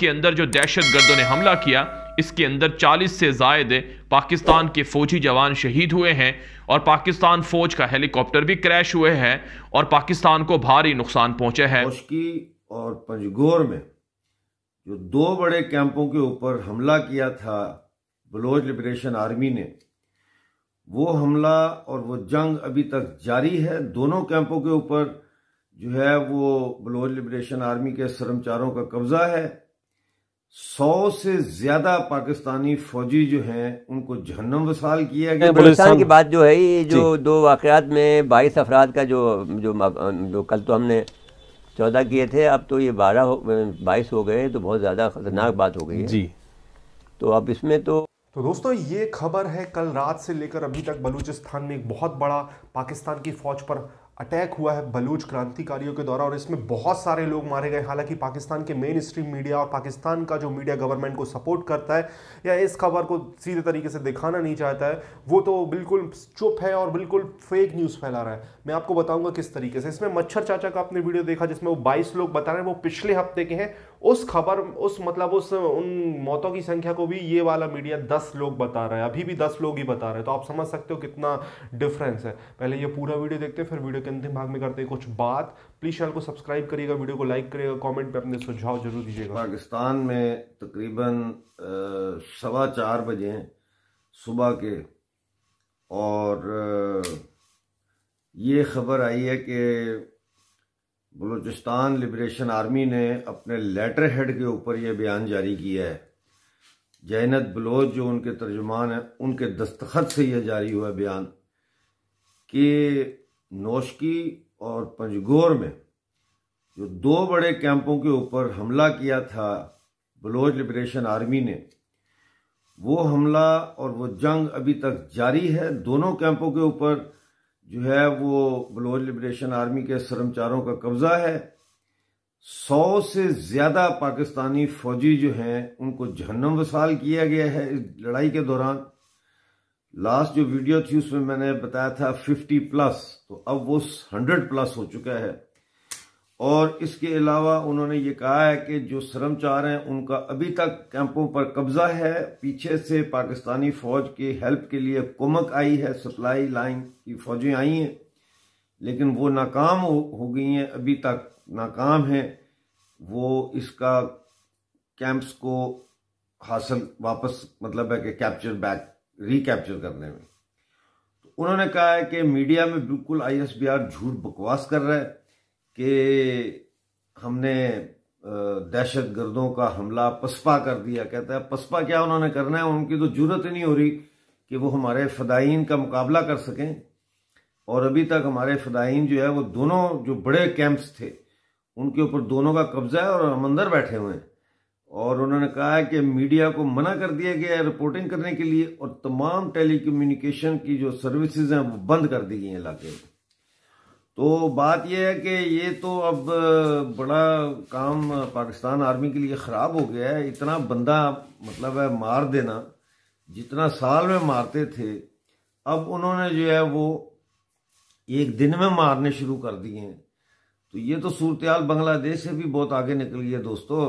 के अंदर जो दहशत गर्दों ने हमला किया इसके अंदर 40 से जायद पाकिस्तान के फौजी जवान शहीद हुए हैं और पाकिस्तान फौज का हेलीकॉप्टर भी क्रैश हुए हैं और पाकिस्तान को भारी नुकसान पहुंचे हैं और पंजगोर में जो दो बड़े कैंपों के ऊपर हमला किया था बलोच लिबरेशन आर्मी ने वो हमला और वो जंग अभी तक जारी है दोनों कैंपों के ऊपर जो है वो बलोच लिबरेशन आर्मी के शर्मचारों का कब्जा है सौ से ज्यादा पाकिस्तानी फौजी जो है उनको जहन्नम वसाल किया गया बलूचिस्तान की बात जो है ये जो दो वाकत में बाईस अफराद का जो जो जो कल तो हमने चौदह किए थे अब तो ये बारह बाईस हो गए तो बहुत ज़्यादा ख़तरनाक बात हो गई है जी तो अब इसमें तो तो दोस्तों ये खबर है कल रात से लेकर अभी तक बलूचिस्तान में एक बहुत बड़ा पाकिस्तान की फ़ौज पर अटैक हुआ है बलूच क्रांतिकारियों के द्वारा और इसमें बहुत सारे लोग मारे गए हालांकि पाकिस्तान के मेन स्ट्रीम मीडिया और पाकिस्तान का जो मीडिया गवर्नमेंट को सपोर्ट करता है या इस खबर को सीधे तरीके से दिखाना नहीं चाहता है वो तो बिल्कुल चुप है और बिल्कुल फेक न्यूज़ फैला रहा है मैं आपको बताऊँगा किस तरीके से इसमें मच्छर चाचा का आपने वीडियो देखा जिसमें वो बाईस लोग बता रहे हैं वो पिछले हफ्ते के हैं उस खबर उस मतलब उस उन मौतों की संख्या को भी ये वाला मीडिया दस लोग बता रहा है अभी भी दस लोग ही बता रहे हैं तो आप समझ सकते हो कितना डिफरेंस है पहले ये पूरा वीडियो देखते हैं फिर वीडियो के अंतिम भाग में करते हैं कुछ बात प्लीज चैनल को सब्सक्राइब करिएगा वीडियो को लाइक करिएगा कमेंट पे अपने सुझाव जरूर दीजिएगा पाकिस्तान में तकरीबन सवा चार बजे सुबह के और ये खबर आई है कि बलूचिस्तान लिबरेशन आर्मी ने अपने लेटर हेड के ऊपर यह बयान जारी किया है जैनत बलोच जो उनके तर्जुमान हैं उनके दस्तखत से यह जारी हुआ बयान कि नौशकी और पंजगोर में जो दो बड़े कैंपों के ऊपर हमला किया था बलोच लिबरेशन आर्मी ने वो हमला और वो जंग अभी तक जारी है दोनों कैंपों के ऊपर जो है वो बलोच लिबरेशन आर्मी के शर्मचारों का कब्जा है सौ से ज़्यादा पाकिस्तानी फौजी जो हैं उनको जहन्नम वसाल किया गया है इस लड़ाई के दौरान लास्ट जो वीडियो थी उसमें मैंने बताया था 50 प्लस तो अब वो 100 प्लस हो चुका है और इसके अलावा उन्होंने ये कहा है कि जो शर्मचार हैं उनका अभी तक कैंपों पर कब्जा है पीछे से पाकिस्तानी फौज के हेल्प के लिए कोमक आई है सप्लाई लाइन की फौजें आई हैं लेकिन वो नाकाम हो, हो गई हैं अभी तक नाकाम हैं वो इसका कैंप्स को हासिल वापस मतलब है कि कैप्चर बैक रिकैप्चर करने में तो उन्होंने कहा है कि मीडिया में बिल्कुल आईएसबीआर झूठ बकवास कर रहा है कि हमने दहशत गर्दों का हमला पसपा कर दिया कहता है पसपा क्या उन्होंने करना है उनकी तो जरूरत ही नहीं हो रही कि वो हमारे फदाइन का मुकाबला कर सकें और अभी तक हमारे फदाइन जो है वो दोनों जो बड़े कैंप्स थे उनके ऊपर दोनों का कब्जा है और हम अंदर बैठे हुए हैं और उन्होंने कहा कि मीडिया को मना कर दिया गया है रिपोर्टिंग करने के लिए और तमाम टेलीकम्युनिकेशन की जो सर्विसेज हैं वो बंद कर दी गई हैं इलाके में तो बात यह है कि ये तो अब बड़ा काम पाकिस्तान आर्मी के लिए ख़राब हो गया है इतना बंदा मतलब है मार देना जितना साल में मारते थे अब उन्होंने जो है वो एक दिन में मारने शुरू कर दिए हैं तो ये तो सूरत बांग्लादेश से भी बहुत आगे निकल गया दोस्तों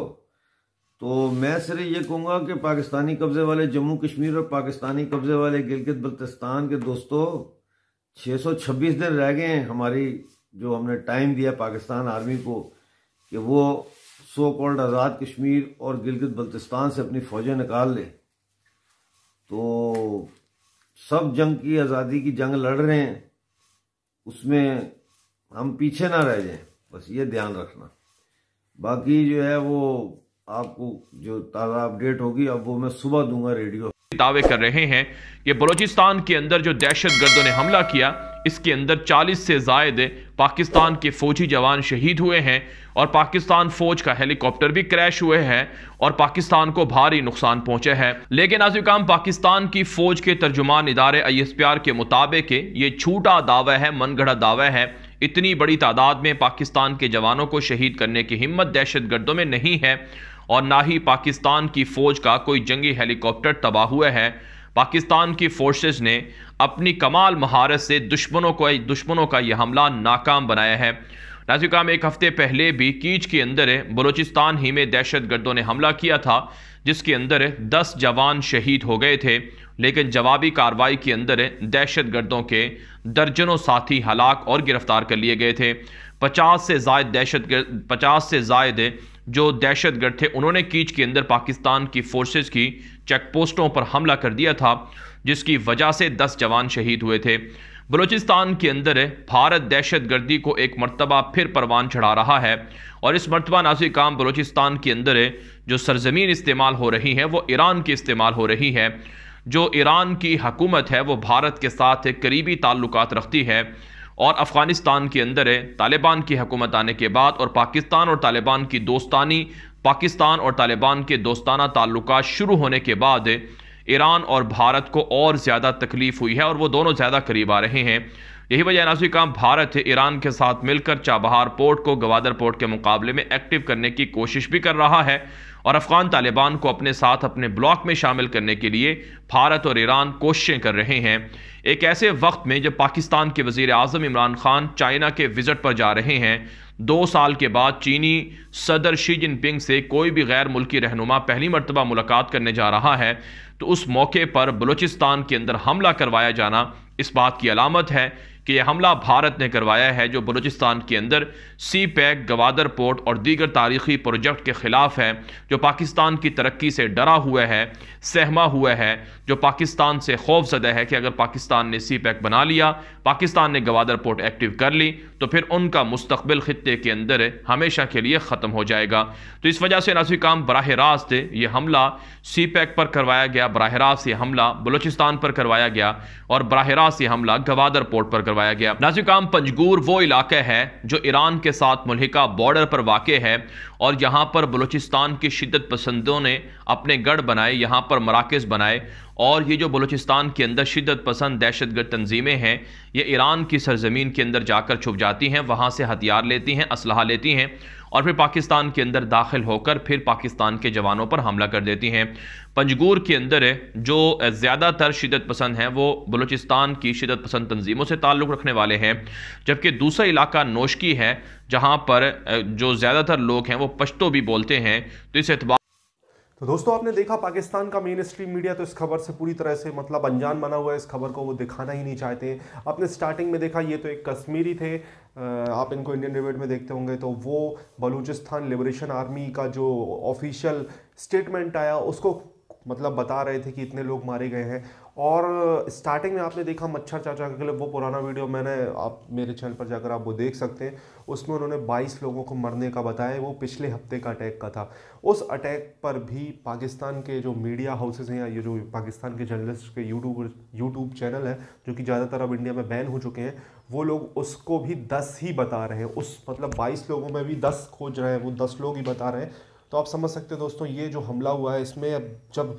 तो मैं सिर्फ ये कहूँगा कि पाकिस्तानी कब्ज़े वाले जम्मू कश्मीर और पाकिस्तानी कब्ज़े वाले गिलगित बल्तिस्तान के दोस्तों 626 दिन रह गए हैं हमारी जो हमने टाइम दिया पाकिस्तान आर्मी को कि वो सो कॉल्ड आज़ाद कश्मीर और गिलगित बल्तिस्तान से अपनी फ़ौजें निकाल लें तो सब जंग की आज़ादी की जंग लड़ रहे हैं उसमें हम पीछे ना रह जाएं बस ये ध्यान रखना बाकी जो है वो आपको जो ताज़ा अपडेट होगी अब वो मैं सुबह दूंगा रेडियो दावे कर रहे हैं कि बलोचिस्तान के अंदर जो दहशत गर्दों ने हमला किया इसके अंदर 40 से जायद पाकिस्तान के फौजी जवान शहीद हुए हैं और पाकिस्तान फौज का हेलीकॉप्टर भी क्रैश हुए हैं और पाकिस्तान को भारी नुकसान पहुंचे हैं लेकिन नाजुकाम पाकिस्तान की फौज के तर्जुमान इदारे आई एस पी आर के मुताबिक ये छूटा दावा है मनगढ़ा दावा है इतनी बड़ी तादाद में पाकिस्तान के जवानों को शहीद करने की हिम्मत दहशत गर्दों में नहीं है और ना ही पाकिस्तान की फ़ौज का कोई जंगी हेलीकॉप्टर तबाह हुआ है पाकिस्तान की फोर्सेज ने अपनी कमाल महारत से दुश्मनों को दुश्मनों का यह हमला नाकाम बनाया है नाजिकाम एक हफ़्ते पहले भी कीच के अंदर बलूचिस्तान ही में दहशत गर्दों ने हमला किया था जिसके अंदर दस जवान शहीद हो गए थे लेकिन जवाबी कार्रवाई के अंदर दहशत गर्दों के दर्जनों साथी हलाक और गिरफ्तार कर लिए गए थे पचास से जायद दहशत पचास से जायद जो दहशतगर्द थे उन्होंने कीच के अंदर पाकिस्तान की फोर्सेज़ की चेक पोस्टों पर हमला कर दिया था जिसकी वजह से दस जवान शहीद हुए थे बलूचिस्तान के अंदर भारत दहशत गर्दी को एक मरतबा फिर परवान चढ़ा रहा है और इस मरतबा नाजी काम बलूचिस्तान के अंदर जो सरजमीन इस्तेमाल हो रही है वो ईरान की इस्तेमाल हो रही है जो ईरान की हकूमत है वो भारत के साथ करीबी ताल्लुक रखती है और अफ़गानिस्तान के अंदर है तालिबान की हकूमत आने के बाद और पाकिस्तान और तालिबान की दोस्तानी पाकिस्तान और तालिबान के दोस्ताना ताल्लुक शुरू होने के बाद ईरान और भारत को और ज़्यादा तकलीफ़ हुई है और वो दोनों ज़्यादा करीब आ रहे हैं यही वजह नाजी काम भारत ईरान के साथ मिलकर चाबहार पोर्ट को गवादर पोर्ट के मुकाबले में एक्टिव करने की कोशिश भी कर रहा है और अफगान तालिबान को अपने साथ अपने ब्लॉक में शामिल करने के लिए भारत और ईरान कोशिशें कर रहे हैं एक ऐसे वक्त में जब पाकिस्तान के वजीर अजम इमरान खान चाइना के विजिट पर जा रहे हैं दो साल के बाद चीनी सदर शी जिनपिंग से कोई भी गैर मुल्की रहनुमा पहली मरतबा मुलाकात करने जा रहा है तो उस मौके पर बलूचिस्तान के अंदर हमला करवाया जाना इस बात की अलामत है कि यह हमला भारत ने करवाया है जो बलूचिस्तान के अंदर सी पैक गवादर पोर्ट और दीगर तारीखी प्रोजेक्ट के ख़िलाफ़ है जो पाकिस्तान की तरक्की से डरा हुआ है सहमा हुआ है जो पाकिस्तान से खौफ ज़दा है कि अगर पाकिस्तान ने सी पैक बना लिया पाकिस्तान ने गवादर पोर्ट एक्टिव कर ली तो फिर उनका मुस्तबिल ख़त्े के अंदर हमेशा के लिए ख़त्म हो जाएगा तो इस वजह से नाजी काम बरह रास्त ये हमला सी पैक पर करवाया गया बरह रास्त ये हमला बलोचिस्तान पर करवाया गया और बरह रास्त ये हमला गवादर पोर्ट पर करवाया गया नाजी काम पंजगूर वो इलाका है जो ईरान के साथ मुलहिका बॉर्डर पर वाक़ है और यहाँ पर बलूचिस्तान के शिदत पसंदों ने अपने गढ़ बनाए यहाँ पर मराकज़ बनाए और ये जो बलूचिस्तान के अंदर शिदत पसंद दहशत गर्द तनज़ीमें हैं ये ईरान की सरजमीन के अंदर जाकर छुप जाती हैं वहाँ से हथियार लेती हैं असलहा लेती हैं और फिर पाकिस्तान के अंदर दाखिल होकर फिर पाकिस्तान के जवानों पर हमला कर देती हैं पंजगूर के अंदर जो ज़्यादातर शिदत पसंद हैं वो बलूचिस्तान की शिदत पसंद तंजीमों से ताल्लुक़ रखने वाले हैं जबकि दूसरा इलाका नोशकी है जहाँ पर जो ज़्यादातर लोग हैं वो पश्तो भी बोलते हैं तो इस एतबार तो दोस्तों आपने देखा पाकिस्तान का मेन स्ट्रीम मीडिया तो इस खबर से पूरी तरह से मतलब अनजान बना हुआ है इस खबर को वो दिखाना ही नहीं चाहते आपने स्टार्टिंग में देखा ये तो एक कश्मीरी थे आप इनको इंडियन डिबेट में देखते होंगे तो वो बलूचिस्तान लिबरेशन आर्मी का जो ऑफिशियल स्टेटमेंट आया उसको मतलब बता रहे थे कि इतने लोग मारे गए हैं और स्टार्टिंग में आपने देखा मच्छर चाचा के लिए वो पुराना वीडियो मैंने आप मेरे चैनल पर जाकर आप वो देख सकते हैं उसमें उन्होंने 22 लोगों को मरने का बताया वो पिछले हफ्ते का अटैक का था उस अटैक पर भी पाकिस्तान के जो मीडिया हाउसेज हैं या ये जो पाकिस्तान के जर्नलिस्ट के यूट्यूब यूट्यूब चैनल हैं जो कि ज़्यादातर अब इंडिया में बैन हो चुके हैं वो लोग उसको भी दस ही बता रहे हैं उस मतलब बाईस लोगों में भी दस खोज रहे हैं वो दस लोग ही बता रहे हैं तो आप समझ सकते हैं दोस्तों ये जो हमला हुआ है इसमें अब जब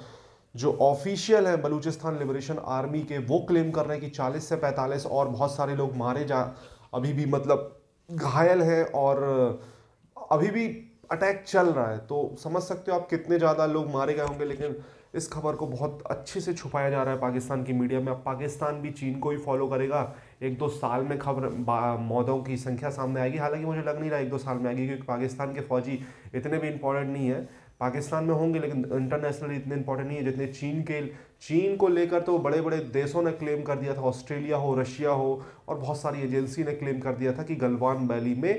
जो ऑफिशियल है बलूचिस्तान लिबरेशन आर्मी के वो क्लेम कर रहे हैं कि 40 से 45 और बहुत सारे लोग मारे जा अभी भी मतलब घायल हैं और अभी भी अटैक चल रहा है तो समझ सकते हो आप कितने ज़्यादा लोग मारे गए होंगे लेकिन इस खबर को बहुत अच्छे से छुपाया जा रहा है पाकिस्तान की मीडिया में अब पाकिस्तान भी चीन को ही फॉलो करेगा एक दो साल में खबर मौतों की संख्या सामने आएगी हालांकि मुझे लग नहीं रहा एक दो साल में आएगी क्योंकि पाकिस्तान के फौजी इतने भी इंपॉर्टेंट नहीं है पाकिस्तान में होंगे लेकिन इंटरनेशनल इतने इंपॉर्टेंट नहीं है जितने चीन के चीन को लेकर तो बड़े बड़े देशों ने क्लेम कर दिया था ऑस्ट्रेलिया हो रशिया हो और बहुत सारी एजेंसी ने क्लेम कर दिया था कि गलवान वैली में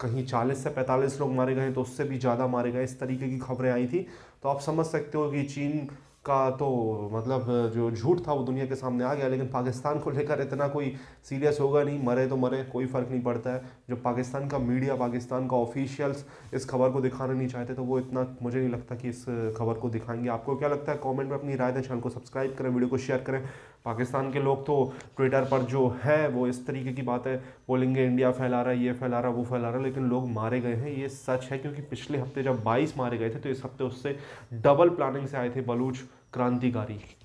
कहीं चालीस से पैंतालीस लोग मारे गए तो उससे भी ज़्यादा मारे गए इस तरीके की खबरें आई थी तो आप समझ सकते हो कि चीन का तो मतलब जो झूठ था वो दुनिया के सामने आ गया लेकिन पाकिस्तान को लेकर इतना कोई सीरियस होगा नहीं मरे तो मरे कोई फ़र्क नहीं पड़ता है जो पाकिस्तान का मीडिया पाकिस्तान का ऑफिशियल्स इस खबर को दिखाना नहीं चाहते तो वो इतना मुझे नहीं लगता कि इस खबर को दिखाएंगे आपको क्या लगता है कॉमेंट में अपनी राय दें चैनल को सब्सक्राइब करें वीडियो को शेयर करें पाकिस्तान के लोग तो ट्विटर पर जो है वो इस तरीके की बात है बोलेंगे इंडिया फैला रहा है ये फैला रहा वो फैला रहा लेकिन लोग मारे गए हैं ये सच है क्योंकि पिछले हफ्ते जब 22 मारे गए थे तो इस हफ्ते उससे डबल प्लानिंग से आए थे बलूच क्रांतिकारी